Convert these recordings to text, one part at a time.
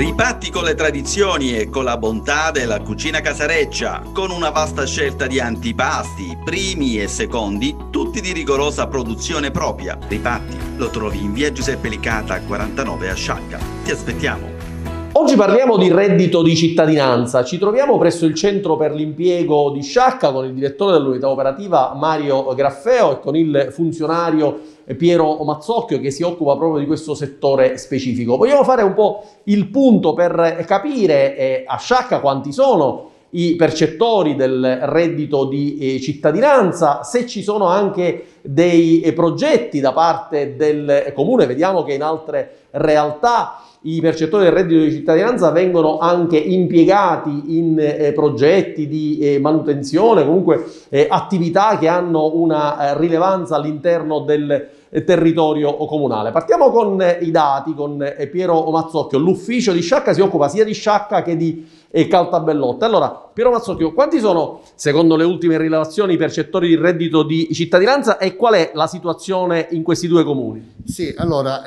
Ripatti con le tradizioni e con la bontà della cucina casareccia, con una vasta scelta di antipasti, primi e secondi, tutti di rigorosa produzione propria. Ripatti lo trovi in via Giuseppe Licata 49 a Sciacca. Ti aspettiamo! Oggi parliamo di reddito di cittadinanza. Ci troviamo presso il centro per l'impiego di Sciacca con il direttore dell'unità operativa Mario Graffeo e con il funzionario Piero Mazzocchio che si occupa proprio di questo settore specifico. Vogliamo fare un po' il punto per capire eh, a Sciacca quanti sono i percettori del reddito di eh, cittadinanza, se ci sono anche dei eh, progetti da parte del comune, vediamo che in altre realtà i percettori del reddito di cittadinanza vengono anche impiegati in eh, progetti di eh, manutenzione, comunque eh, attività che hanno una eh, rilevanza all'interno del eh, territorio comunale. Partiamo con eh, i dati, con Piero Mazzocchio. L'ufficio di Sciacca si occupa sia di Sciacca che di Caltabellotta. Allora, Piero Mazzocchio, quanti sono, secondo le ultime rilevazioni, i percettori di reddito di cittadinanza e qual è la situazione in questi due comuni? Sì, allora,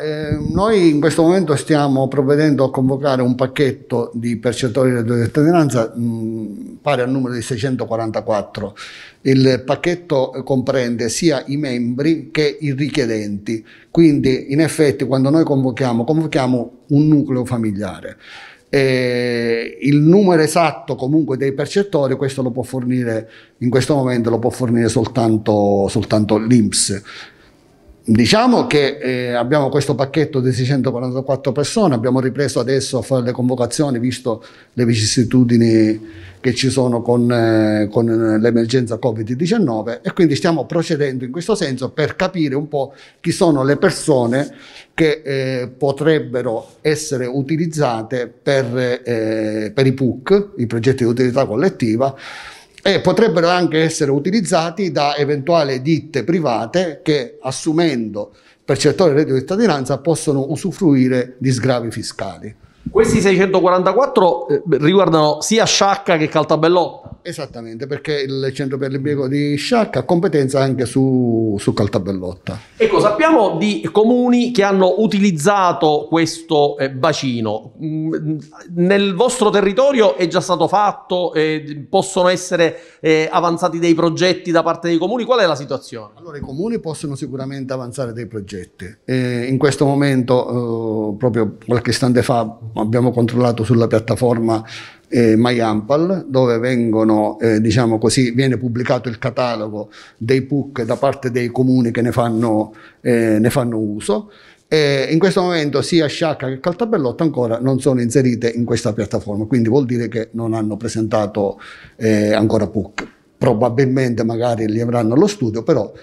noi in questo momento stiamo stiamo provvedendo a convocare un pacchetto di percettori del reddito di cittadinanza mm, pari al numero di 644. Il pacchetto comprende sia i membri che i richiedenti, quindi in effetti quando noi convochiamo, convochiamo un nucleo familiare. Eh, il numero esatto comunque dei percettori, questo lo può fornire in questo momento, lo può fornire soltanto, soltanto l'INPS. Diciamo che eh, abbiamo questo pacchetto di 644 persone, abbiamo ripreso adesso a fare le convocazioni visto le vicissitudini che ci sono con, eh, con l'emergenza Covid-19 e quindi stiamo procedendo in questo senso per capire un po' chi sono le persone che eh, potrebbero essere utilizzate per, eh, per i PUC, i progetti di utilità collettiva, e potrebbero anche essere utilizzati da eventuali ditte private che assumendo percettori di reddito di cittadinanza possono usufruire di sgravi fiscali. Questi 644 eh, riguardano sia Sciacca che Caltabellò? Esattamente, perché il centro per l'impiego di Sciacca ha competenza anche su, su, Caltabellotta. Ecco, sappiamo di comuni che hanno utilizzato questo eh, bacino. Mm, nel vostro territorio è già stato fatto? Eh, possono essere eh, avanzati dei progetti da parte dei comuni? Qual è la situazione? Allora, i comuni possono sicuramente avanzare dei progetti. Eh, in questo momento, eh, proprio qualche istante fa, abbiamo controllato sulla piattaforma eh, MyAmpal, dove vengono, eh, diciamo così, viene pubblicato il catalogo dei PUC da parte dei comuni che ne fanno, eh, ne fanno uso. E in questo momento sia Sciacca che Caltabellotta ancora non sono inserite in questa piattaforma, quindi vuol dire che non hanno presentato eh, ancora PUC. Probabilmente magari li avranno allo studio, però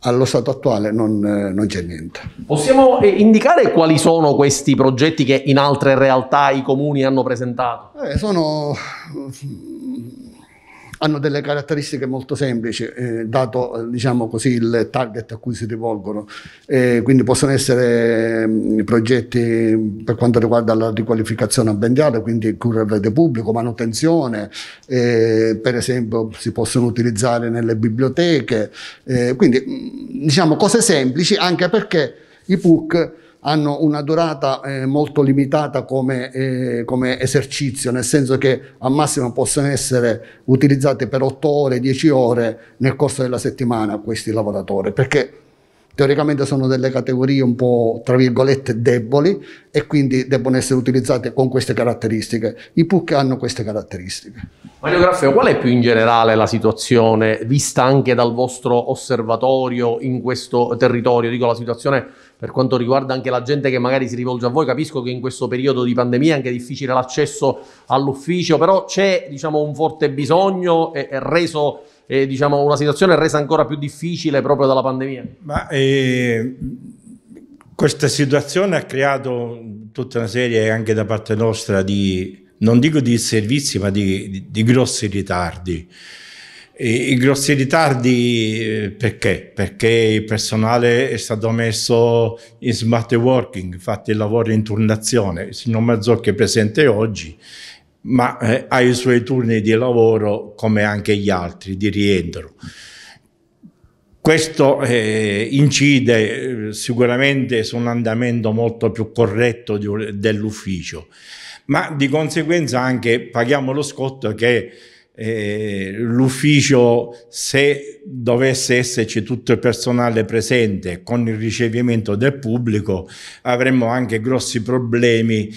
allo stato attuale non, eh, non c'è niente. Possiamo eh, indicare quali sono questi progetti che in altre realtà i comuni hanno presentato? Eh, sono hanno delle caratteristiche molto semplici, eh, dato eh, diciamo così, il target a cui si rivolgono. Eh, quindi possono essere mh, mm, progetti per quanto riguarda la riqualificazione ambientale, quindi cura del rete pubblico, manutenzione, eh, per esempio si possono utilizzare nelle biblioteche, eh, quindi mh, mm, diciamo cose semplici anche perché i PUC hanno una durata eh, molto limitata come, eh, come, esercizio, nel senso che al massimo possono essere utilizzate per 8 ore, 10 ore nel corso della settimana questi lavoratori, perché teoricamente sono delle categorie un po' tra virgolette deboli e quindi debbono essere utilizzate con queste caratteristiche. I PUC hanno queste caratteristiche. Mario Graffeo, qual è più in generale la situazione vista anche dal vostro osservatorio in questo territorio? Dico la situazione per quanto riguarda anche la gente che magari si rivolge a voi, capisco che in questo periodo di pandemia è anche difficile l'accesso all'ufficio, però c'è diciamo, un forte bisogno e è reso eh, diciamo, una situazione resa ancora più difficile proprio dalla pandemia. Ma, eh, questa situazione ha creato tutta una serie anche da parte nostra di non dico di servizi, ma di, di, di grossi ritardi. E, I grossi ritardi eh, perché? Perché il personale è stato messo in smart working, infatti lavoro in turnazione. Il signor Mazzocchi è presente oggi, ma eh, ha i suoi turni di lavoro come anche gli altri, di rientro. Questo eh, incide eh, sicuramente su un andamento molto più corretto di, dell'ufficio ma di conseguenza anche paghiamo lo scotto che eh, l'ufficio, se dovesse esserci tutto il personale presente con il ricevimento del pubblico, avremmo anche grossi problemi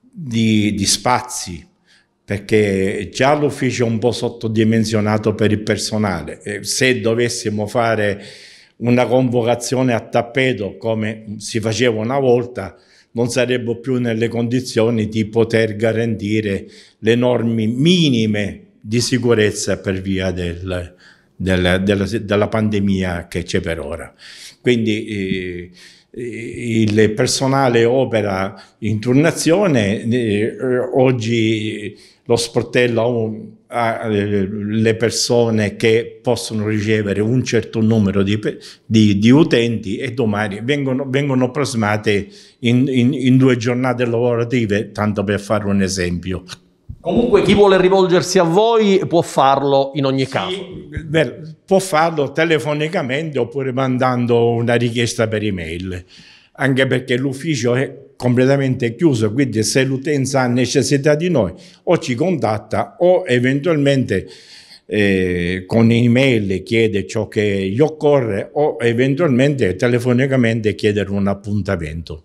di, di spazi perché già l'ufficio è un po' sottodimensionato per il personale. Eh, se dovessimo fare una convocazione a tappeto come si faceva una volta, non saremmo più nelle condizioni di poter garantire le norme minime di sicurezza per via del, della, della, della, pandemia che c'è per ora. Quindi eh, il personale opera in turnazione, eh, oggi lo sportello ha un le persone che possono ricevere un certo numero di, di, di utenti e domani vengono, vengono plasmate in, in, in, due giornate lavorative, tanto per fare un esempio. Comunque chi vuole rivolgersi a voi può farlo in ogni sì, caso. Beh, può farlo telefonicamente oppure mandando una richiesta per email, anche perché l'ufficio è completamente chiuso, quindi se l'utenza ha necessità di noi o ci contatta o eventualmente eh, con email chiede ciò che gli occorre o eventualmente telefonicamente chiede un appuntamento.